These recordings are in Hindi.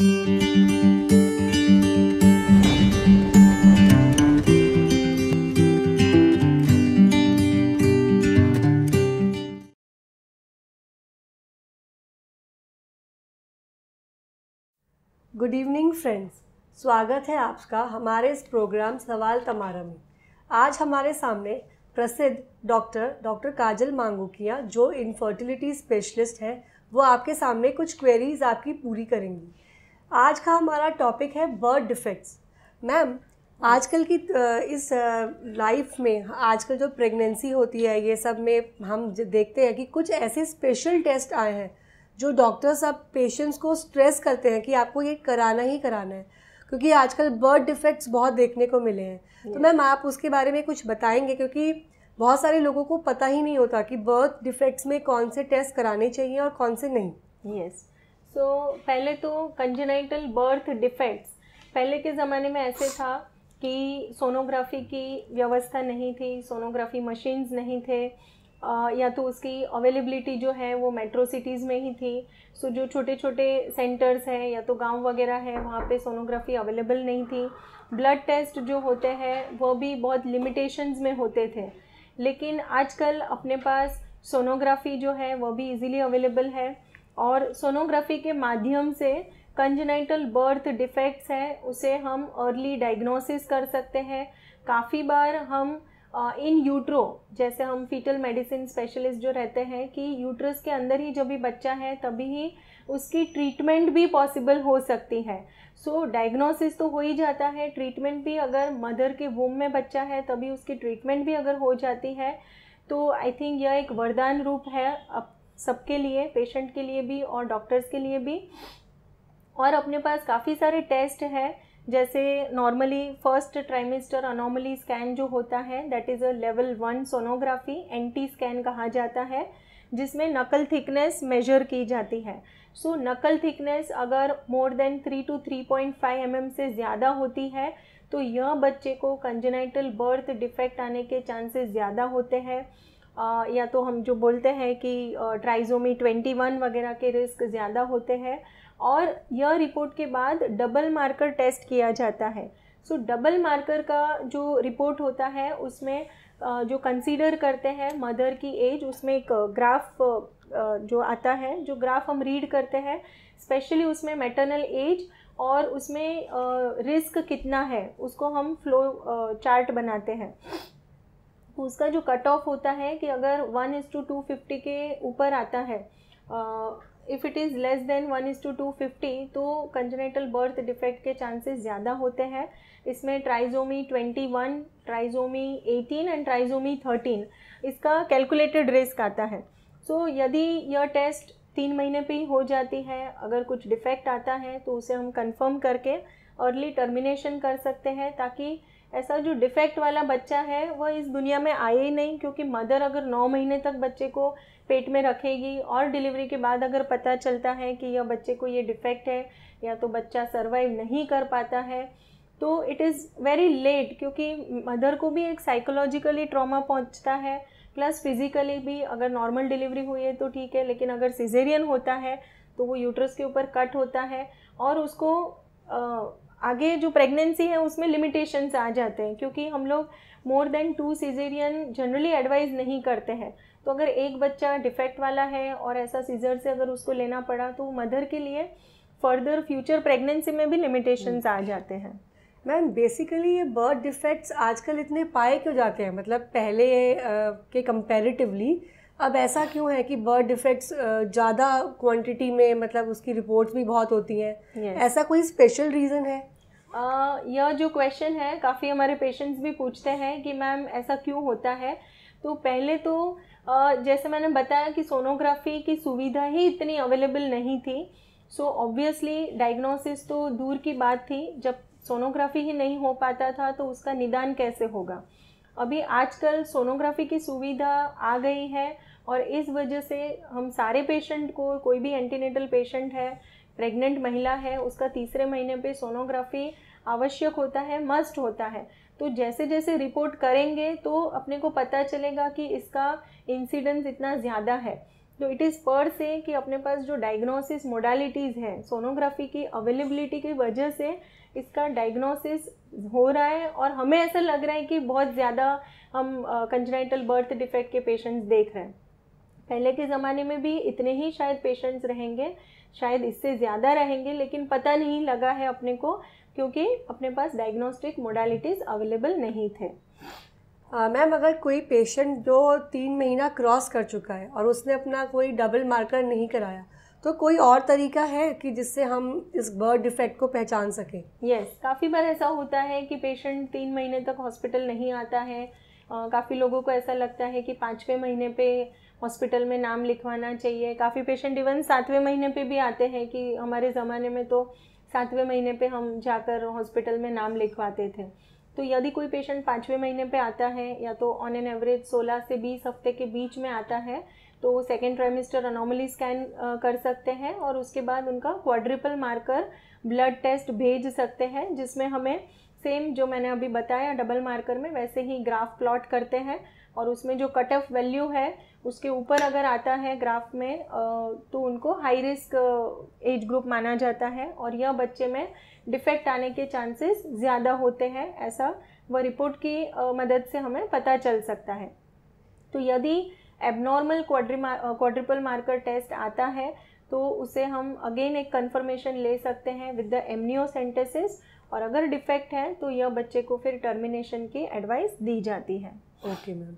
गुड इवनिंग फ्रेंड्स स्वागत है आपका हमारे इस प्रोग्राम सवाल तमारा में आज हमारे सामने प्रसिद्ध डॉक्टर डॉक्टर काजल मांगुकिया जो इनफर्टिलिटी स्पेशलिस्ट हैं वो आपके सामने कुछ क्वेरीज आपकी पूरी करेंगी आज का हमारा टॉपिक है बर्थ डिफेक्ट्स मैम आजकल की इस लाइफ में आजकल जो प्रेगनेंसी होती है ये सब में हम देखते हैं कि कुछ ऐसे स्पेशल टेस्ट आए हैं जो डॉक्टर्स अब पेशेंट्स को स्ट्रेस करते हैं कि आपको ये कराना ही कराना है क्योंकि आजकल बर्थ डिफेक्ट्स बहुत देखने को मिले हैं तो मैम आप उसके बारे में कुछ बताएंगे क्योंकि बहुत सारे लोगों को पता ही नहीं होता कि बर्थ डिफेक्ट्स में कौन से टेस्ट कराने चाहिए और कौन से नहीं यस yes. सो so, पहले तो कंजेनाइटल बर्थ डिफेक्ट्स पहले के ज़माने में ऐसे था कि सोनोग्राफी की व्यवस्था नहीं थी सोनोग्राफी मशीन्स नहीं थे आ, या तो उसकी अवेलेबिलिटी जो है वो मेट्रो सिटीज़ में ही थी सो so, जो छोटे छोटे सेंटर्स हैं या तो गांव वगैरह है वहाँ पे सोनोग्राफी अवेलेबल नहीं थी ब्लड टेस्ट जो होते हैं वो भी बहुत लिमिटेशंस में होते थे लेकिन आजकल अपने पास सोनोग्राफी जो है वो भी इजीली अवेलेबल है और सोनोग्राफी के माध्यम से कंजनाइटल बर्थ डिफेक्ट्स है उसे हम अर्ली डायग्नोसिस कर सकते हैं काफ़ी बार हम इन यूट्रो जैसे हम फीटल मेडिसिन स्पेशलिस्ट जो रहते हैं कि यूट्रस के अंदर ही जब भी बच्चा है तभी ही उसकी ट्रीटमेंट भी पॉसिबल हो सकती है सो so, डायग्नोसिस तो हो ही जाता है ट्रीटमेंट भी अगर मदर के वोम में बच्चा है तभी उसकी ट्रीटमेंट भी अगर हो जाती है तो आई थिंक यह एक वरदान रूप है अब सबके लिए पेशेंट के लिए भी और डॉक्टर्स के लिए भी और अपने पास काफ़ी सारे टेस्ट हैं जैसे normally first trimester anomaly scan जो होता है that is a level one sonography NT scan कहा जाता है जिसमें नकल थिकनेस मेजर की जाती है सो so, नकल थिकनेस अगर more than three to three point five M से ज़्यादा होती है तो यह बच्चे को कंजेनाइटल बर्थ डिफेक्ट आने के चांसेस ज़्यादा होते हैं या तो हम जो बोलते हैं कि ट्राइजोमी 21 वगैरह के रिस्क ज़्यादा होते हैं और यह रिपोर्ट के बाद डबल मार्कर टेस्ट किया जाता है सो so, डबल मार्कर का जो रिपोर्ट होता है उसमें जो कंसीडर करते हैं मदर की एज उसमें एक ग्राफ जो आता है जो ग्राफ हम रीड करते हैं स्पेशली उसमें मैटरनल एज और उसमें रिस्क कितना है उसको हम फ्लो चार्ट बनाते हैं उसका जो कट ऑफ होता है कि अगर one is to two fifty के ऊपर आता है if it is less than one is to two fifty तो कंजनेटल बर्थ डिफेक्ट के चांसेस ज़्यादा होते हैं इसमें trisomy twenty one trisomy eighteen and trisomy thirteen इसका कैलकुलेटेड रिस्क आता है सो so, यदि यह टेस्ट तीन महीने पे ही हो जाती है अगर कुछ डिफेक्ट आता है तो उसे हम कंफर्म करके अर्ली टर्मिनेशन कर सकते हैं ताकि ऐसा जो डिफेक्ट वाला बच्चा है वह इस दुनिया में आए ही नहीं क्योंकि मदर अगर नौ महीने तक बच्चे को पेट में रखेगी और डिलीवरी के बाद अगर पता चलता है कि यह बच्चे को ये डिफेक्ट है या तो बच्चा सर्वाइव नहीं कर पाता है तो इट इज़ वेरी लेट क्योंकि मदर को भी एक साइकोलॉजिकली ट्रॉमा पहुंचता है प्लस फिजिकली भी अगर नॉर्मल डिलीवरी हुई है तो ठीक है लेकिन अगर सिजेरियन होता है तो वो यूट्रस के ऊपर कट होता है और उसको आगे जो प्रेगनेंसी है उसमें लिमिटेशंस आ जाते हैं क्योंकि हम लोग more than two caesarean generally advise नहीं करते हैं तो अगर एक बच्चा डिफेक्ट वाला है और ऐसा सीजर से अगर उसको लेना पड़ा तो मदर के लिए फर्दर फ्यूचर प्रेगनेंसी में भी लिमिटेशंस आ जाते हैं मैम बेसिकली ये बर्थ डिफेक्ट्स आजकल इतने पाए क्यों जाते हैं मतलब पहले आ, के कंपेरेटिवली अब ऐसा क्यों है कि बर्थ डिफेक्ट्स ज़्यादा क्वांटिटी में मतलब उसकी रिपोर्ट्स भी बहुत होती हैं yes. ऐसा कोई स्पेशल रीज़न है यह जो क्वेश्चन है काफ़ी हमारे पेशेंट्स भी पूछते हैं कि मैम ऐसा क्यों होता है तो पहले तो जैसे मैंने बताया कि सोनोग्राफी की सुविधा ही इतनी अवेलेबल नहीं थी सो ऑब्वियसली डायग्नोसिस तो दूर की बात थी जब सोनोग्राफी ही नहीं हो पाता था तो उसका निदान कैसे होगा अभी आजकल सोनोग्राफी की सुविधा आ गई है और इस वजह से हम सारे पेशेंट को कोई भी एंटीनेटल पेशेंट है प्रेग्नेंट महिला है उसका तीसरे महीने पे सोनोग्राफी आवश्यक होता है मस्ट होता है तो जैसे जैसे रिपोर्ट करेंगे तो अपने को पता चलेगा कि इसका इंसिडेंस इतना ज़्यादा है तो इट इज़ पर से कि अपने पास जो डायग्नोसिस मोडालिटीज़ हैं सोनोग्राफी की अवेलेबिलिटी की वजह से इसका डायग्नोसिस हो रहा है और हमें ऐसा लग रहा है कि बहुत ज़्यादा हम कंजनाइटल बर्थ डिफेक्ट के पेशेंट्स देख रहे हैं पहले के ज़माने में भी इतने ही शायद पेशेंट्स रहेंगे शायद इससे ज़्यादा रहेंगे लेकिन पता नहीं लगा है अपने को क्योंकि अपने पास डायग्नोस्टिक मोडालिटीज़ अवेलेबल नहीं थे मैम अगर कोई पेशेंट जो तीन महीना क्रॉस कर चुका है और उसने अपना कोई डबल मार्कर नहीं कराया तो कोई और तरीका है कि जिससे हम इस बर्ड डिफेक्ट को पहचान सकें यस yes, काफ़ी बार ऐसा होता है कि पेशेंट तीन महीने तक हॉस्पिटल नहीं आता है काफ़ी लोगों को ऐसा लगता है कि पाँचवें महीने पे हॉस्पिटल में नाम लिखवाना चाहिए काफ़ी पेशेंट इवन सातवें महीने पे भी आते हैं कि हमारे ज़माने में तो सातवें महीने पे हम जाकर हॉस्पिटल में नाम लिखवाते थे तो यदि कोई पेशेंट पाँचवें महीने पे आता है या तो ऑन एन एवरेज 16 से 20 हफ्ते के बीच में आता है तो सेकेंड ट्राइमिस्टर अनोमली स्कैन कर सकते हैं और उसके बाद उनका क्वाड्रिपल मार्कर ब्लड टेस्ट भेज सकते हैं जिसमें हमें सेम जो मैंने अभी बताया डबल मार्कर में वैसे ही ग्राफ प्लॉट करते हैं और उसमें जो कट ऑफ वैल्यू है उसके ऊपर अगर आता है ग्राफ में तो उनको हाई रिस्क एज ग्रुप माना जाता है और यह बच्चे में डिफेक्ट आने के चांसेस ज़्यादा होते हैं ऐसा वह रिपोर्ट की मदद से हमें पता चल सकता है तो यदि एबनॉर्मल क्वाड्रिपल मार्कर टेस्ट आता है तो उसे हम अगेन एक कंफर्मेशन ले सकते हैं विद द एमनियोसेंटेसिस और अगर डिफेक्ट है तो यह बच्चे को फिर टर्मिनेशन की एडवाइस दी जाती है ओके okay, मैम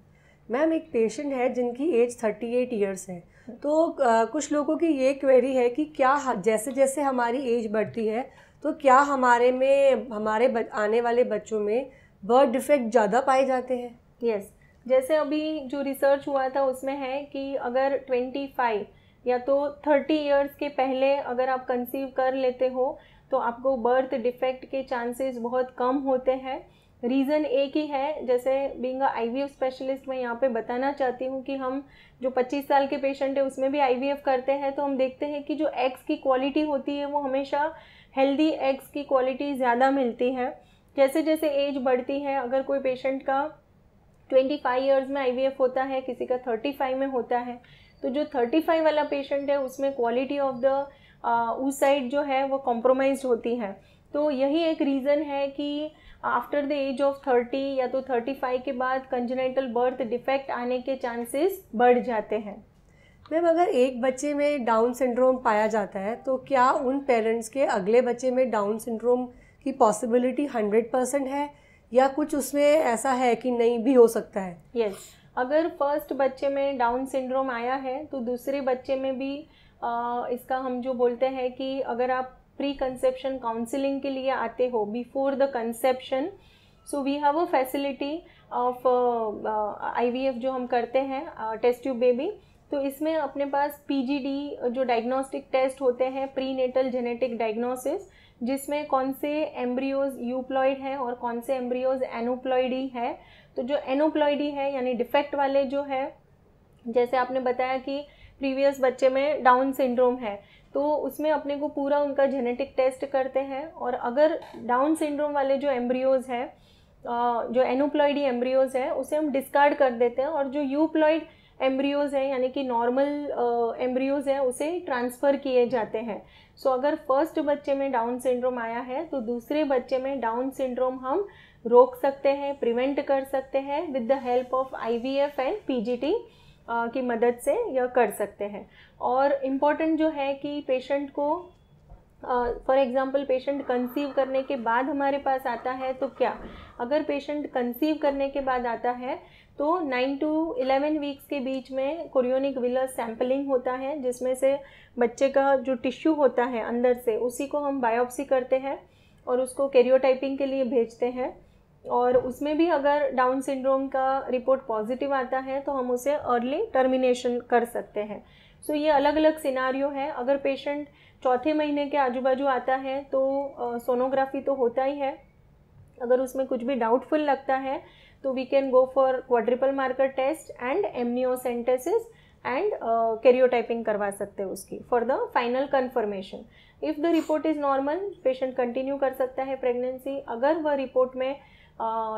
मैम एक पेशेंट है जिनकी एज 38 ईयर्स है तो आ, कुछ लोगों की ये क्वेरी है कि क्या जैसे जैसे हमारी एज बढ़ती है तो क्या हमारे में हमारे आने वाले बच्चों में बर्थ डिफेक्ट ज़्यादा पाए जाते हैं यस yes. जैसे अभी जो रिसर्च हुआ था उसमें है कि अगर 25 या तो 30 इयर्स के पहले अगर आप कंसीव कर लेते हो तो आपको बर्थ डिफेक्ट के चांसेस बहुत कम होते हैं रीज़न एक ही है जैसे बींग आई वी स्पेशलिस्ट मैं यहाँ पे बताना चाहती हूँ कि हम जो 25 साल के पेशेंट है उसमें भी आई करते हैं तो हम देखते हैं कि जो एग्स की क्वालिटी होती है वो हमेशा हेल्दी एग्स की क्वालिटी ज़्यादा मिलती है जैसे जैसे एज बढ़ती है अगर कोई पेशेंट का ट्वेंटी फाइव ईयर्स में आई होता है किसी का थर्टी फाइव में होता है तो जो थर्टी फाइव वाला पेशेंट है उसमें क्वालिटी ऑफ द उस साइड जो है वो कॉम्प्रोमाइज होती है तो यही एक रीज़न है कि after the age of thirty या तो थर्टी फाइव के बाद कंजनेटल बर्थ डिफेक्ट आने के चांसेस बढ़ जाते हैं मैम अगर एक बच्चे में डाउन सिंड्रोम पाया जाता है तो क्या उन पेरेंट्स के अगले बच्चे में डाउन सिंड्रोम की पॉसिबिलिटी हंड्रेड परसेंट है या कुछ उसमें ऐसा है कि नहीं भी हो सकता है यस yes. अगर फर्स्ट बच्चे में डाउन सिंड्रोम आया है तो दूसरे बच्चे में भी आ, इसका हम जो बोलते हैं कि अगर आप प्री कंसेप्शन काउंसिलिंग के लिए आते हो before the conception so we have a facility of IVF जो हम करते हैं टेस्ट ट्यूब बेबी तो इसमें अपने पास पीजीडी uh, जो डायग्नोस्टिक टेस्ट होते हैं प्री नेटल जेनेटिक डायग्नोसिस जिसमें कौन से एम्ब्रियोज यूप्लॉइड हैं और कौन से एम्ब्रियोज एनोप्लॉइडी है तो जो एनोप्लॉइडी है यानी डिफेक्ट वाले जो है जैसे आपने बताया कि प्रीवियस बच्चे में डाउन सिंड्रोम है तो उसमें अपने को पूरा उनका जेनेटिक टेस्ट करते हैं और अगर डाउन सिंड्रोम वाले जो एम्ब्रियोज़ हैं जो एनोप्लॉयडी एम्ब्रियोज़ हैं उसे हम डिस्कार्ड कर देते हैं और जो यूप्लॉयड एम्ब्रियोज़ हैं यानी कि नॉर्मल एम्ब्रियोज़ हैं उसे ट्रांसफ़र किए जाते हैं सो so, अगर फर्स्ट बच्चे में डाउन सिंड्रोम आया है तो दूसरे बच्चे में डाउन सिंड्रोम हम रोक सकते हैं प्रिवेंट कर सकते हैं with the help of I and P की मदद से यह कर सकते हैं और इम्पॉर्टेंट जो है कि पेशेंट को फॉर एग्ज़ाम्पल पेशेंट कंसीव करने के बाद हमारे पास आता है तो क्या अगर पेशेंट कंसीव करने के बाद आता है तो 9 टू 11 वीक्स के बीच में कोरियोनिक विलर सैम्पलिंग होता है जिसमें से बच्चे का जो टिश्यू होता है अंदर से उसी को हम बायोप्सी करते हैं और उसको कैरियोटाइपिंग के लिए भेजते हैं और उसमें भी अगर डाउन सिंड्रोम का रिपोर्ट पॉजिटिव आता है तो हम उसे अर्ली टर्मिनेशन कर सकते हैं सो so, ये अलग अलग सिनारियो है अगर पेशेंट चौथे महीने के आजू बाजू आता है तो सोनोग्राफी तो होता ही है अगर उसमें कुछ भी डाउटफुल लगता है तो we can go for quadruple marker test and amniocentesis and karyotyping करवा सकते हैं उसकी for the final confirmation if the report is normal patient continue कर सकता है प्रेगनेंसी अगर वह रिपोर्ट में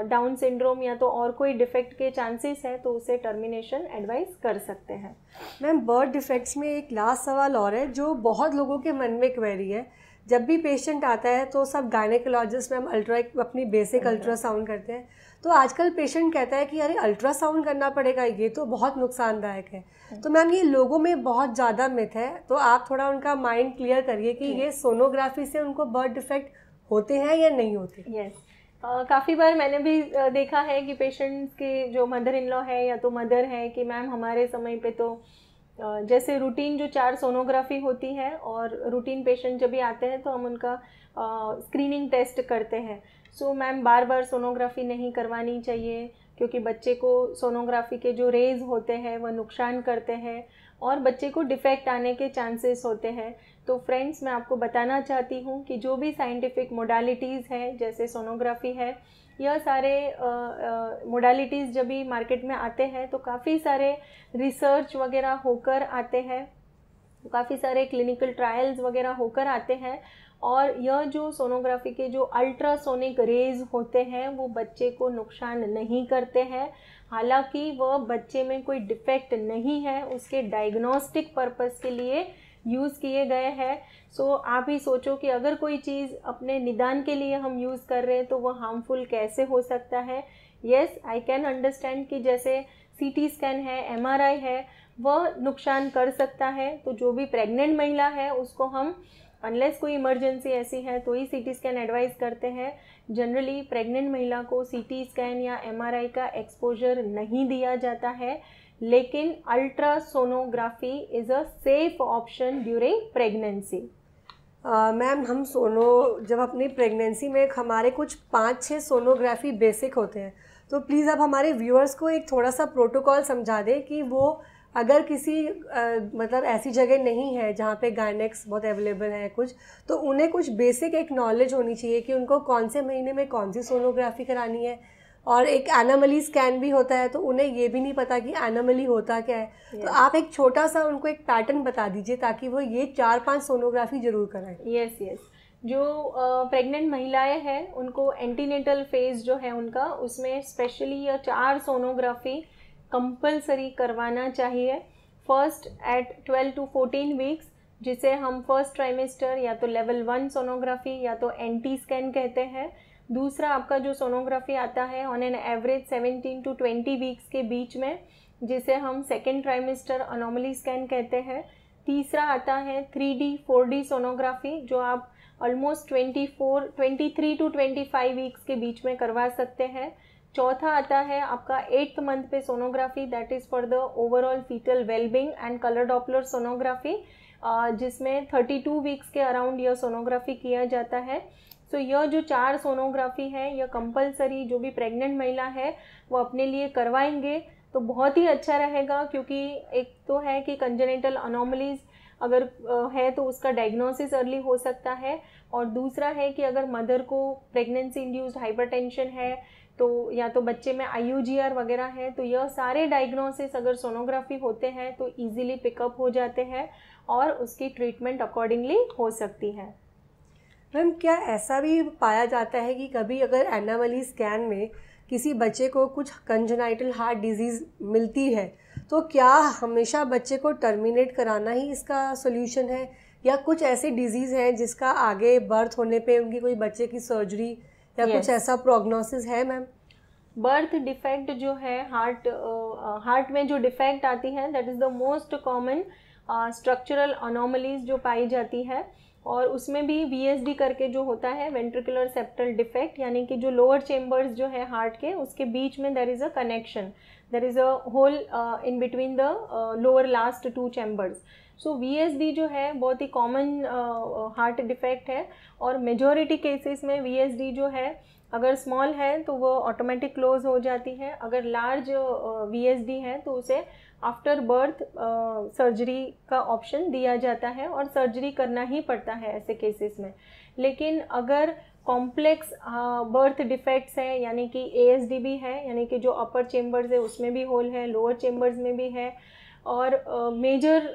डाउन uh, सिंड्रोम या तो और कोई डिफेक्ट के चांसेस है तो उसे टर्मिनेशन एडवाइस कर सकते हैं मैम बर्थ डिफेक्ट्स में एक लास्ट सवाल और है जो बहुत लोगों के मन में क्वेरी है जब भी पेशेंट आता है तो सब गायनेकोलॉजिस्ट मैम अल्ट्रा अपनी बेसिक अल्ट्रासाउंड करते हैं तो आजकल पेशेंट कहता है कि अरे अल्ट्रासाउंड करना पड़ेगा ये तो बहुत नुकसानदायक है तो हम्म। मैम ये लोगों में बहुत ज़्यादा मिथ है तो आप थोड़ा उनका माइंड क्लियर करिए कि हम्म। ये सोनोग्राफी से उनको बर्थ डिफेक्ट होते हैं या नहीं होते यस yes. Uh, काफ़ी बार मैंने भी uh, देखा है कि पेशेंट्स के जो मदर इन लॉ है या तो मदर है कि मैम हमारे समय पे तो uh, जैसे रूटीन जो चार सोनोग्राफी होती है और रूटीन पेशेंट जब भी आते हैं तो हम उनका स्क्रीनिंग टेस्ट करते हैं सो so, मैम बार बार सोनोग्राफ़ी नहीं करवानी चाहिए क्योंकि बच्चे को सोनोग्राफ़ी के जो रेज़ होते हैं वह नुकसान करते हैं और बच्चे को डिफ़ेक्ट आने के चांसेस होते हैं तो फ्रेंड्स मैं आपको बताना चाहती हूँ कि जो भी साइंटिफिक मोडालिटीज़ हैं जैसे सोनोग्राफ़ी है यह सारे मोडालिटीज़ जब भी मार्केट में आते हैं तो काफ़ी सारे रिसर्च वगैरह होकर आते हैं काफ़ी सारे क्लिनिकल ट्रायल्स वगैरह होकर आते हैं और यह जो सोनोग्राफी के जो अल्ट्रासोनिक रेज होते हैं वो बच्चे को नुकसान नहीं करते हैं हालांकि वह बच्चे में कोई डिफेक्ट नहीं है उसके डायग्नोस्टिक पर्पस के लिए यूज़ किए गए हैं सो so, आप ही सोचो कि अगर कोई चीज़ अपने निदान के लिए हम यूज़ कर रहे हैं तो वह हार्मफुल कैसे हो सकता है येस आई कैन अंडरस्टैंड कि जैसे सी टी स्कैन है एम है वह नुकसान कर सकता है तो जो भी प्रेग्नेंट महिला है उसको हम अनलेस कोई इमरजेंसी ऐसी है तो ही सी टी स्कैन एडवाइस करते हैं जनरली प्रेग्नेंट महिला को सी टी स्कैन या एम आर आई का एक्सपोजर नहीं दिया जाता है लेकिन ultrasonography is a safe option during pregnancy ma'am हम सोनो जब अपनी प्रेगनेंसी में हमारे कुछ पाँच छः सोनोग्राफी बेसिक होते हैं तो प्लीज़ आप हमारे व्यूअर्स को एक थोड़ा सा प्रोटोकॉल समझा दें कि वो अगर किसी आ, मतलब ऐसी जगह नहीं है जहाँ पे गायनेक्स बहुत अवेलेबल है कुछ तो उन्हें कुछ बेसिक एक नॉलेज होनी चाहिए कि उनको कौन से महीने में कौन सी सोनोग्राफी करानी है और एक एनामली स्कैन भी होता है तो उन्हें ये भी नहीं पता कि एनामली होता क्या है तो आप एक छोटा सा उनको एक पैटर्न बता दीजिए ताकि वो ये चार पांच सोनोग्राफी जरूर कराएं यस yes, यस yes. जो प्रेग्नेंट महिलाएं हैं उनको एंटीनेटल फेज जो है उनका उसमें स्पेशली चार सोनोग्राफी कंपलसरी करवाना चाहिए फर्स्ट एट 12 टू 14 वीक्स जिसे हम फर्स्ट ट्राइमेस्टर या तो लेवल वन सोनोग्राफी या तो एंटी स्कैन कहते हैं दूसरा आपका जो सोनोग्राफी आता है on an average 17 to 20 weeks के बीच में जिसे हम सेकेंड ट्राइमेस्टर अनोमली स्कैन कहते हैं तीसरा आता है three D four D sonography जो आप almost twenty four twenty three to twenty five weeks के बीच में करवा सकते हैं चौथा आता है आपका एट्थ मंथ पे sonography that is for the overall fetal wellbeing and colour Doppler sonography जिसमें थर्टी टू वीक्स के अराउंड यह सोनोग्राफी किया जाता है सो so, यह जो चार सोनोग्राफी है यह कंपलसरी जो भी प्रेग्नेंट महिला है वो अपने लिए करवाएंगे तो बहुत ही अच्छा रहेगा क्योंकि एक तो है कि कंजेनेटल अनोमलीज़ अगर है तो उसका डायग्नोसिस अर्ली हो सकता है और दूसरा है कि अगर मदर को प्रेगनेंसी इंड्यूस्ड हाइपरटेंशन है तो या तो बच्चे में आई यू जी आर वगैरह है तो यह सारे डायग्नोसिस अगर सोनोग्राफी होते हैं तो ईजिली पिकअप हो जाते हैं और उसकी ट्रीटमेंट अकॉर्डिंगली हो सकती है मैम क्या ऐसा भी पाया जाता है कि कभी अगर एनावली स्कैन में किसी बच्चे को कुछ कंजनाइटल हार्ट डिजीज़ मिलती है तो क्या हमेशा बच्चे को टर्मिनेट कराना ही इसका सोल्यूशन है या कुछ ऐसे डिजीज़ हैं जिसका आगे बर्थ होने पे उनकी कोई बच्चे की सर्जरी या yes. कुछ ऐसा प्रोग्नोसिस है मैम बर्थ डिफेक्ट जो है हार्ट हार्ट uh, में जो डिफेक्ट आती है that is the most common structural anomalies जो पाई जाती है और उसमें भी वी करके जो होता है वेंट्रिकुलर सेप्टल डिफेक्ट यानी कि जो लोअर चेम्बर्स जो है हार्ट के उसके बीच में there is a connection there is a hole in between the lower last two chambers so we जो है बहुत ही कॉमन हार्ट डिफेक्ट है और मेजॉरिटी केसेस में वी जो है अगर स्मॉल है तो वो ऑटोमेटिक क्लोज हो जाती है अगर लार्ज वी है तो उसे आफ्टर बर्थ सर्जरी का ऑप्शन दिया जाता है और सर्जरी करना ही पड़ता है ऐसे केसेस में लेकिन अगर कॉम्प्लेक्स बर्थ डिफेक्ट्स हैं यानी कि ए भी है यानी कि जो अपर चेम्बर्स है उसमें भी होल है लोअर चेम्बर्स में भी है और मेजर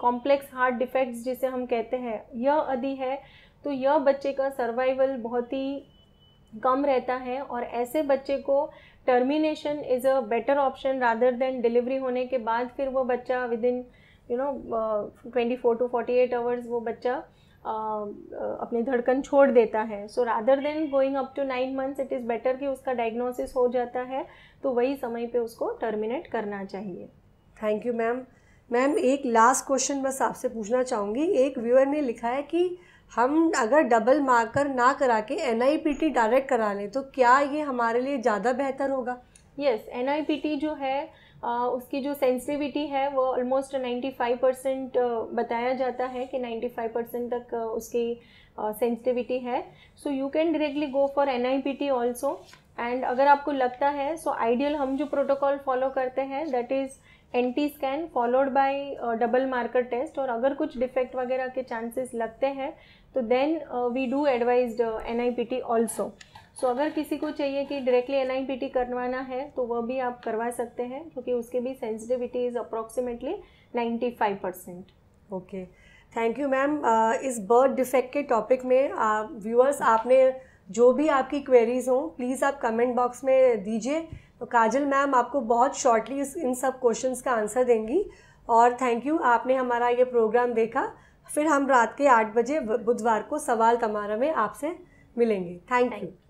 कॉम्प्लेक्स हार्ट डिफेक्ट्स जिसे हम कहते हैं यह यदि है तो यह बच्चे का सर्वाइवल बहुत ही कम रहता है और ऐसे बच्चे को termination is a better option rather than delivery होने के बाद फिर वो बच्चा within you know twenty four to forty eight hours वो बच्चा uh, अपनी धड़कन छोड़ देता है so rather than going up to nine months it is better कि उसका डायग्नोसिस हो जाता है तो वही समय पे उसको टर्मिनेट करना चाहिए थैंक यू मैम मैम एक लास्ट क्वेश्चन बस आपसे पूछना चाहूँगी एक व्यूअर ने लिखा है कि हम अगर डबल मार्कर ना करा के एन डायरेक्ट करा लें तो क्या ये हमारे लिए ज़्यादा बेहतर होगा यस एन जो है आ, उसकी जो सेंसिटिविटी है वो ऑलमोस्ट 95 परसेंट बताया जाता है कि 95 परसेंट तक उसकी सेंसिटिविटी है so you can directly go for N I P T also and अगर आपको लगता है सो so आइडियल हम जो प्रोटोकॉल फॉलो करते हैं that is N T scan followed by double marker test और अगर कुछ डिफेक्ट वगैरह के चांसेस लगते हैं तो then we do advise N I P T also so अगर किसी को चाहिए कि directly N I P T करवाना है तो वह भी आप करवा सकते हैं क्योंकि उसके भी sensitivity is approximately ninety five percent okay thank you ma'am इस बर्थ डिफेक्ट के टॉपिक में व्यूअर्स uh, आपने जो भी आपकी क्वेरीज़ हों प्लीज़ आप कमेंट बॉक्स में दीजिए तो काजल मैम आपको बहुत शॉर्टली इन सब क्वेश्चंस का आंसर देंगी और थैंक यू आपने हमारा ये प्रोग्राम देखा फिर हम रात के आठ बजे बुधवार को सवाल तमारा में आपसे मिलेंगे थैंक यू